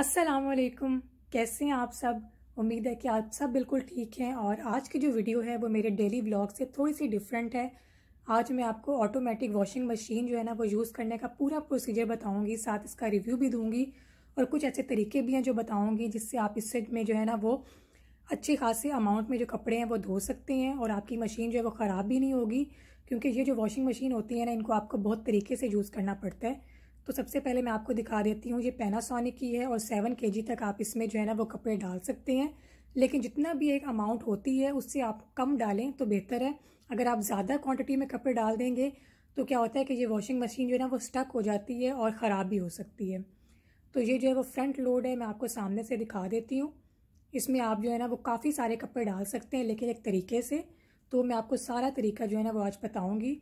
अस्सलाम वालेकुम कैसे हैं आप सब उम्मीद है कि आप सब बिल्कुल ठीक हैं और आज की जो वीडियो है वो मेरे डेली ब्लॉग से थोड़ी सी डिफरेंट है आज मैं आपको ऑटोमेटिक वॉशिंग मशीन जो है ना वो यूज़ करने का पूरा प्रोसीजर बताऊंगी साथ इसका रिव्यू भी दूंगी और कुछ ऐसे तरीके भी हैं जो बताऊँगी जिससे आप इससे में जो है ना वो अच्छे खासे अमाउंट में जो कपड़े हैं वो धो सकते हैं और आपकी मशीन जो है वो ख़राब भी नहीं होगी क्योंकि ये जो वॉशिंग मशीन होती है ना इनको आपको बहुत तरीके से यूज़ करना पड़ता है तो सबसे पहले मैं आपको दिखा देती हूँ ये पैनासोनिक की है और सेवन के तक आप इसमें जो है ना वो कपड़े डाल सकते हैं लेकिन जितना भी एक अमाउंट होती है उससे आप कम डालें तो बेहतर है अगर आप ज़्यादा क्वांटिटी में कपड़े डाल देंगे तो क्या होता है कि ये वॉशिंग मशीन जो है ना वो स्टक हो जाती है और ख़राब भी हो सकती है तो ये जो है वो फ्रंट लोड है मैं आपको सामने से दिखा देती हूँ इसमें आप जो है ना वो काफ़ी सारे कपड़े डाल सकते हैं लेकिन एक तरीके से तो मैं आपको सारा तरीका जो है ना वो आज बताऊँगी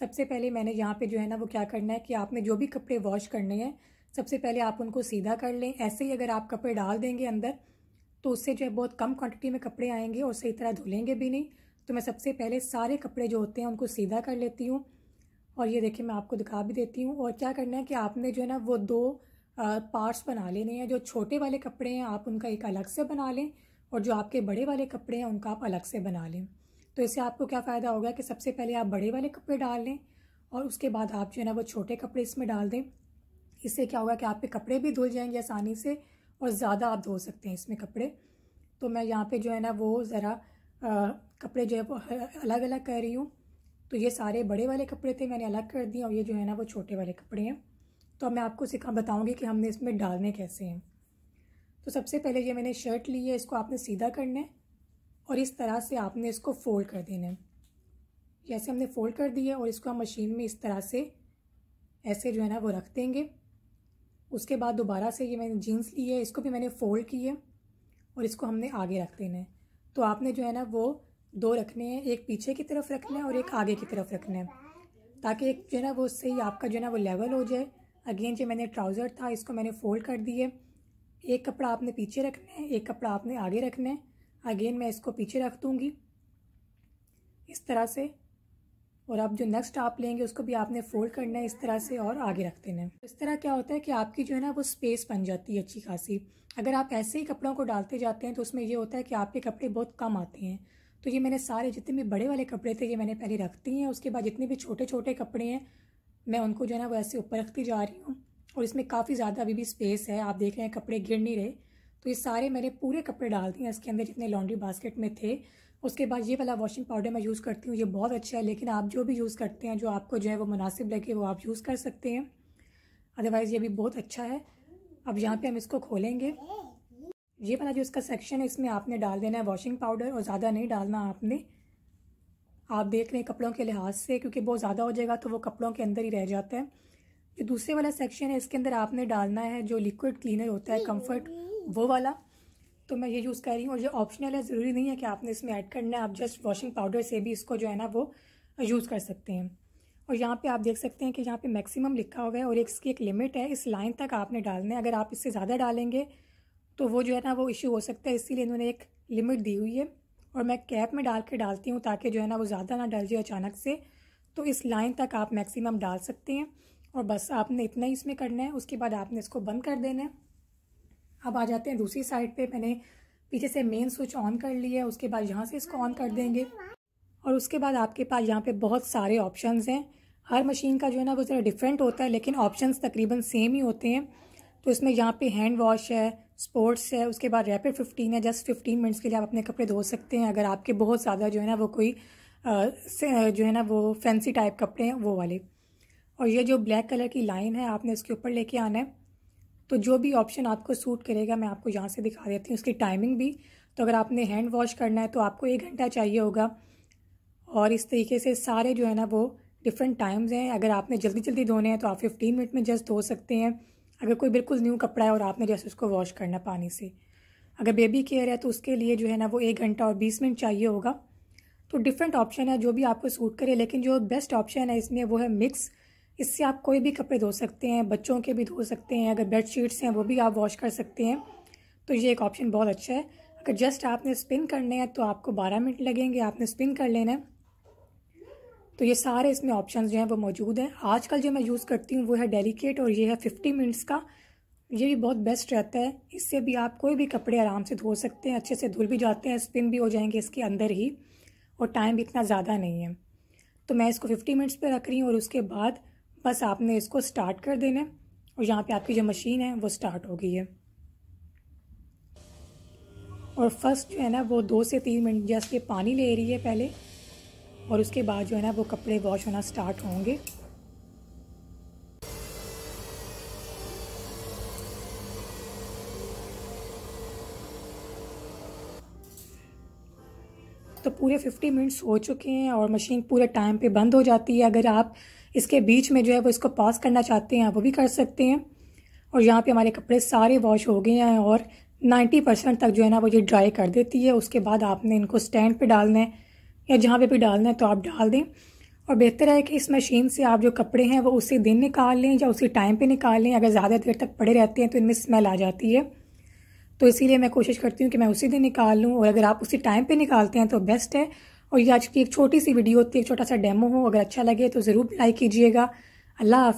सबसे पहले मैंने यहाँ पे जो है ना वो क्या करना है कि आपने जो भी कपड़े वॉश करने हैं सबसे पहले आप उनको सीधा कर लें ऐसे ही अगर आप कपड़े डाल देंगे अंदर तो उससे जो है बहुत कम क्वांटिटी में कपड़े आएंगे और सही तरह धुलेंगे भी नहीं तो मैं सबसे पहले सारे कपड़े जो होते हैं उनको सीधा कर लेती हूँ और ये देखिए मैं आपको दिखा भी देती हूँ और क्या करना है कि आपने जो है ना वो दो पार्ट्स बना लेने हैं जो छोटे वाले कपड़े हैं आप उनका एक अलग से बना लें और जो आपके बड़े वाले कपड़े हैं उनका आप अलग से बना लें तो इससे आपको क्या फ़ायदा होगा कि सबसे पहले आप बड़े वाले कपड़े डाल लें और उसके बाद आप जो है ना वो छोटे कपड़े इसमें डाल दें इससे क्या होगा कि आपके कपड़े भी धुल जाएंगे आसानी से और ज़्यादा आप धो सकते हैं इसमें कपड़े तो मैं यहाँ पे जो है ना वो ज़रा कपड़े जो है वो अलग अलग कर रही हूँ तो ये सारे बड़े वाले कपड़े थे मैंने अलग कर दिए और ये जो है ना वो छोटे वाले कपड़े हैं तो अब मैं आपको सिखा बताऊँगी कि हमने इसमें डालने कैसे हैं तो सबसे पहले ये मैंने शर्ट ली है इसको आपने सीधा करना है और इस तरह से आपने इसको फोल्ड कर देना है जैसे हमने फोल्ड कर दिया और इसको हम मशीन में इस तरह से ऐसे जो है ना वो रख देंगे उसके बाद दोबारा से ये मैंने जीन्स ली है इसको भी मैंने फोल्ड की है और इसको हमने आगे रख देना है तो आपने जो है ना वो दो रखने हैं एक पीछे की तरफ रखना है और एक आगे की तरफ रखना है ताकि एक जो है ना वो सही आपका जो है ना वो लेवल हो जाए अगेन जो मैंने ट्राउज़र था इसको मैंने फोल्ड कर दिए एक कपड़ा आपने पीछे रखना है एक कपड़ा आपने आगे रखना है अगेन मैं इसको पीछे रख दूँगी इस तरह से और अब जो नेक्स्ट आप लेंगे उसको भी आपने फोल्ड करना है इस तरह से और आगे रख देना है इस तरह क्या होता है कि आपकी जो है ना वो स्पेस बन जाती है अच्छी खासी अगर आप ऐसे ही कपड़ों को डालते जाते हैं तो उसमें ये होता है कि आपके कपड़े बहुत कम आते हैं तो ये मैंने सारे जितने भी बड़े वाले कपड़े थे ये मैंने पहले रख दिए हैं उसके बाद जितने भी छोटे छोटे कपड़े हैं मैं उनको जो है ना वो ऐसे ऊपर रखती जा रही हूँ और इसमें काफ़ी ज़्यादा अभी भी स्पेस है आप देख रहे हैं कपड़े गिर नहीं रहे तो ये सारे मैंने पूरे कपड़े डाल दिए इसके अंदर जितने लॉन्ड्री बास्केट में थे उसके बाद ये वाला वॉशिंग पाउडर मैं यूज़ करती हूँ ये बहुत अच्छा है लेकिन आप जो भी यूज़ करते हैं जो आपको जो है वो मुनासिब लगे वो आप यूज़ कर सकते हैं अदरवाइज़ ये भी बहुत अच्छा है अब यहाँ पे हम इसको खोलेंगे ये वाला जो इसका सेक्शन है इसमें आपने डाल देना है वॉशिंग पाउडर और ज़्यादा नहीं डालना आपने आप देख लें कपड़ों के लिहाज से क्योंकि बहुत ज़्यादा हो जाएगा तो वो कपड़ों के अंदर ही रह जाता है जो दूसरे वाला सेक्शन है इसके अंदर आपने डालना है जो लिक्विड क्लीनर होता है कम्फर्ट वो वाला तो मैं ये यूज़ कर रही हूँ और ये ऑप्शनल है ज़रूरी नहीं है कि आपने इसमें ऐड करना है आप जस्ट वॉशिंग पाउडर से भी इसको जो है ना वो यूज़ कर सकते हैं और यहाँ पे आप देख सकते हैं कि यहाँ पे मैक्सिमम लिखा हुआ है और इसकी एक लिमिट है इस लाइन तक आपने डालना है अगर आप इससे ज़्यादा डालेंगे तो वो जो है ना वो इश्यू हो सकता है इसीलिए इन्होंने एक लिमिट दी हुई है और मैं कैप में डाल के डालती हूँ ताकि जो है ना वो ज़्यादा ना डल जाए अचानक से तो इस लाइन तक आप मैक्सिमम डाल सकते हैं और बस आपने इतना ही इसमें करना है उसके बाद आपने इसको बंद कर देना है अब आ जाते हैं दूसरी साइड पे मैंने पीछे से मेन स्विच ऑन कर लिया है उसके बाद यहाँ से इसको ऑन कर देंगे और उसके बाद आपके पास यहाँ पे बहुत सारे ऑप्शंस हैं हर मशीन का जो है ना वो ज़रा डिफरेंट होता है लेकिन ऑप्शंस तकरीबन सेम ही होते हैं तो इसमें यहाँ पे हैंड वॉश है स्पोर्ट्स है उसके बाद रैपिड फिफ्टीन है जस्ट फिफ्टीन मिनट्स के लिए आप अपने कपड़े धो सकते हैं अगर आपके बहुत ज़्यादा जो है ना वो कोई जो है ना वो फैंसी टाइप कपड़े हैं वो वाले और ये जो ब्लैक कलर की लाइन है आपने इसके ऊपर लेके आना है तो जो भी ऑप्शन आपको सूट करेगा मैं आपको यहाँ से दिखा देती हूँ उसकी टाइमिंग भी तो अगर आपने हैंड वॉश करना है तो आपको एक घंटा चाहिए होगा और इस तरीके से सारे जो है ना वो डिफरेंट टाइम्स हैं अगर आपने जल्दी जल्दी धोने हैं तो आप फिफ्टीन मिनट में जस्ट धो सकते हैं अगर कोई बिल्कुल न्यू कपड़ा है और आपने जस्ट उसको वॉश करना पानी से अगर बेबी केयर है तो उसके लिए जो है ना वो एक घंटा और बीस मिनट चाहिए होगा तो डिफरेंट ऑप्शन है जो भी आपको सूट करे लेकिन जो बेस्ट ऑप्शन है इसमें वो है मिक्स इससे आप कोई भी कपड़े धो सकते हैं बच्चों के भी धो सकते हैं अगर बेड शीट्स हैं वो भी आप वॉश कर सकते हैं तो ये एक ऑप्शन बहुत अच्छा है अगर जस्ट आपने स्पिन करने हैं तो आपको बारह मिनट लगेंगे आपने स्पिन कर लेना है तो ये सारे इसमें ऑप्शन जो हैं वो मौजूद हैं आजकल जो मैं यूज़ करती हूँ वो है डेलीकेट और ये है फिफ्टी मिनट्स का ये भी बहुत बेस्ट रहता है इससे भी आप कोई भी कपड़े आराम से धो सकते हैं अच्छे से धुल भी जाते हैं स्पिन भी हो जाएंगे इसके अंदर ही और टाइम भी इतना ज़्यादा नहीं है तो मैं इसको फिफ्टी मिनट्स पर रख रही हूँ और उसके बाद बस आपने इसको स्टार्ट कर देना है और यहाँ पे आपकी जो मशीन है वो स्टार्ट हो गई है और फर्स्ट जो है ना वो दो से तीन मिनट जस्ट ये पानी ले रही है पहले और उसके बाद जो है ना वो कपड़े वॉश होना स्टार्ट होंगे तो पूरे फिफ्टी मिनट्स हो चुके हैं और मशीन पूरे टाइम पे बंद हो जाती है अगर आप इसके बीच में जो है वो इसको पॉज करना चाहते हैं आप वो भी कर सकते हैं और यहाँ पे हमारे कपड़े सारे वॉश हो गए हैं और 90 परसेंट तक जो है ना वो ये ड्राई कर देती है उसके बाद आपने इनको स्टैंड पे डालना है या जहाँ पे भी डालना है तो आप डाल दें और बेहतर है कि इस मशीन से आप जो कपड़े हैं वो उसी दिन निकाल लें या उसी टाइम पर निकाल लें अगर ज़्यादा देर तक पड़े रहते हैं तो इनमें स्मेल आ जाती है तो इसीलिए मैं कोशिश करती हूँ कि मैं उसी दिन निकाल लूँ और अगर आप उसी टाइम पे निकालते हैं तो बेस्ट है और ये आज की एक छोटी सी वीडियो होती है एक छोटा सा डेमो हो अगर अच्छा लगे तो ज़रूर लाइक कीजिएगा अल्लाह